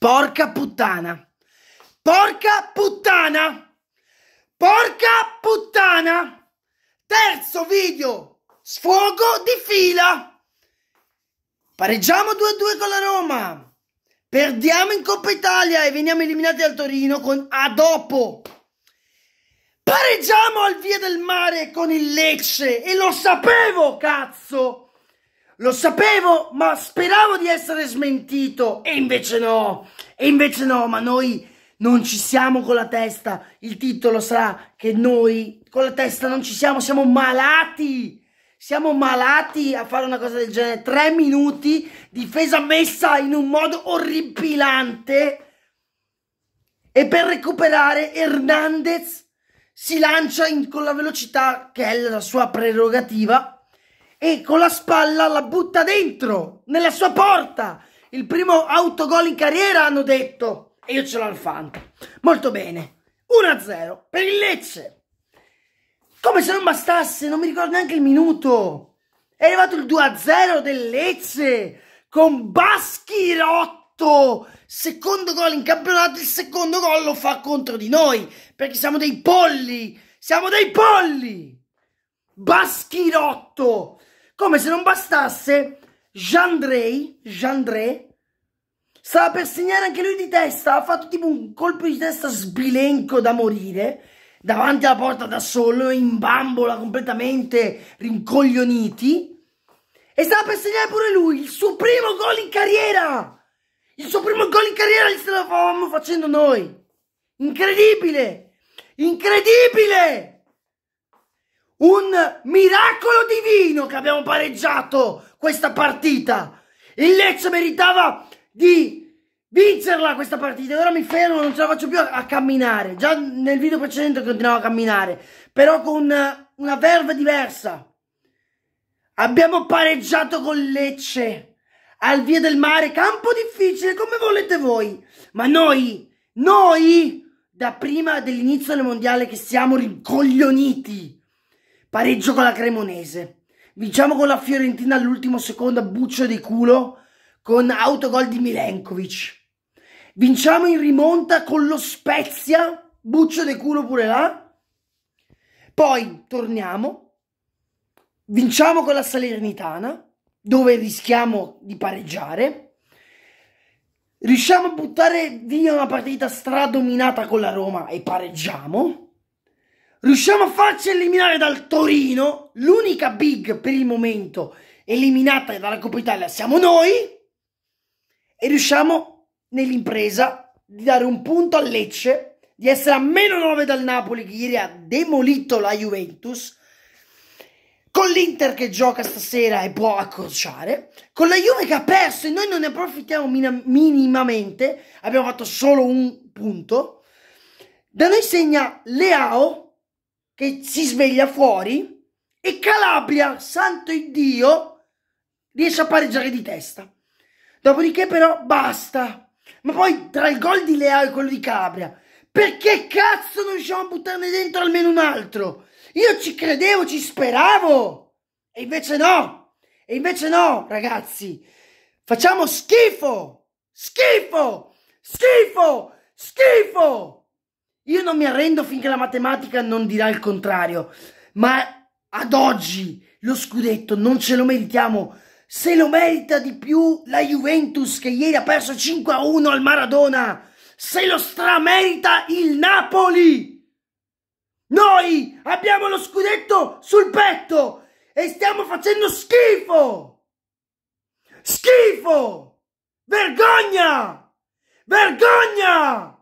Porca puttana. Porca puttana. Porca puttana. Terzo video. Sfogo di fila. Pareggiamo 2-2 con la Roma. Perdiamo in Coppa Italia e veniamo eliminati dal Torino con a dopo. Pareggiamo al Via del Mare con il Lecce e lo sapevo, cazzo! Lo sapevo, ma speravo di essere smentito. E invece no. E invece no, ma noi non ci siamo con la testa. Il titolo sarà che noi con la testa non ci siamo, siamo malati. Siamo malati a fare una cosa del genere. Tre minuti, difesa messa in un modo orripilante. E per recuperare Hernandez si lancia in, con la velocità che è la sua prerogativa e con la spalla la butta dentro, nella sua porta. Il primo autogol in carriera hanno detto e io ce l'ho al Fanta. Molto bene. 1-0 per il Lecce. Come se non bastasse, non mi ricordo neanche il minuto. È arrivato il 2-0 del Lecce con Baschirotto. Secondo gol in campionato, il secondo gol lo fa contro di noi, perché siamo dei polli. Siamo dei polli! Baschirotto come se non bastasse, Jandrei, Jandrei stava per segnare anche lui di testa, ha fatto tipo un colpo di testa sbilenco da morire, davanti alla porta da solo, in bambola completamente, rincoglioniti, e stava per segnare pure lui, il suo primo gol in carriera! Il suo primo gol in carriera gli stavamo facendo noi! Incredibile! Incredibile! un miracolo divino che abbiamo pareggiato questa partita. Il Lecce meritava di vincerla questa partita. Ora mi fermo, non ce la faccio più a, camminare. Già nel video precedente continuavo a camminare, però con una, una verve diversa. Abbiamo pareggiato con Lecce al Via del Mare, campo difficile come volete voi, ma noi, noi da prima dell'inizio del mondiale che siamo rincoglioniti pareggio con la Cremonese, vinciamo con la Fiorentina all'ultimo secondo buccio di culo con autogol di Milenkovic, vinciamo in rimonta con lo Spezia, buccio di culo pure là, poi torniamo, vinciamo con la Salernitana, dove rischiamo di pareggiare, riusciamo a buttare via una partita stradominata con la Roma e pareggiamo. Riusciamo a farci eliminare dal Torino, l'unica big per il momento eliminata dalla Coppa Italia siamo noi, e riusciamo nell'impresa di dare un punto a Lecce, di essere a meno 9 dal Napoli che ieri ha demolito la Juventus, con l'Inter che gioca stasera e può accorciare, con la Juve che ha perso e noi non ne approfittiamo min minimamente, abbiamo fatto solo un punto, da noi segna Leao che si sveglia fuori e Calabria, santo Dio, riesce a pareggiare di testa. Dopodiché però basta. Ma poi tra il gol di Leao e quello di Calabria, perché cazzo non riusciamo a buttarne dentro almeno un altro? Io ci credevo, ci speravo. E invece no. E invece no, ragazzi. Facciamo schifo. Schifo. Schifo. Schifo. Io non mi arrendo finché la matematica non dirà il contrario, ma ad oggi lo scudetto non ce lo meritiamo. Se lo merita di più la Juventus che ieri ha perso 5 a 1 al Maradona. Se lo stramerita il Napoli. Noi abbiamo lo scudetto sul petto e stiamo facendo schifo. Schifo. Vergogna. Vergogna.